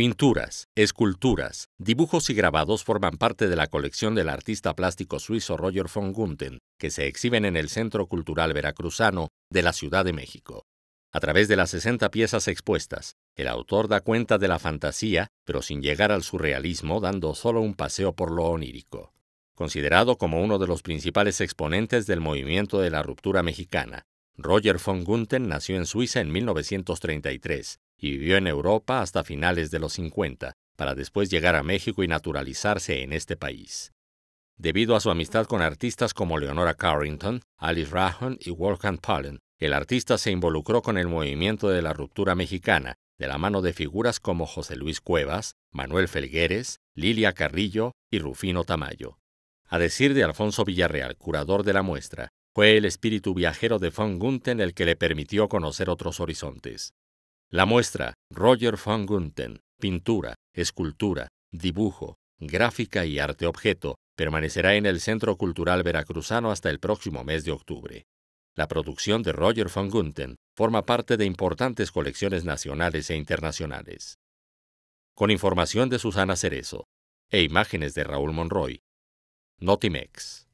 Pinturas, esculturas, dibujos y grabados forman parte de la colección del artista plástico suizo Roger von Gunten, que se exhiben en el Centro Cultural Veracruzano de la Ciudad de México. A través de las 60 piezas expuestas, el autor da cuenta de la fantasía, pero sin llegar al surrealismo, dando solo un paseo por lo onírico. Considerado como uno de los principales exponentes del movimiento de la ruptura mexicana, Roger von Gunten nació en Suiza en 1933 y vivió en Europa hasta finales de los 50, para después llegar a México y naturalizarse en este país. Debido a su amistad con artistas como Leonora Carrington, Alice Rahon y Wolfgang Pollen, el artista se involucró con el movimiento de la ruptura mexicana, de la mano de figuras como José Luis Cuevas, Manuel Felgueres, Lilia Carrillo y Rufino Tamayo. A decir de Alfonso Villarreal, curador de la muestra, fue el espíritu viajero de von Gunten el que le permitió conocer otros horizontes. La muestra, Roger van Gunten, pintura, escultura, dibujo, gráfica y arte objeto, permanecerá en el Centro Cultural Veracruzano hasta el próximo mes de octubre. La producción de Roger van Gunten forma parte de importantes colecciones nacionales e internacionales. Con información de Susana Cerezo e imágenes de Raúl Monroy. Notimex.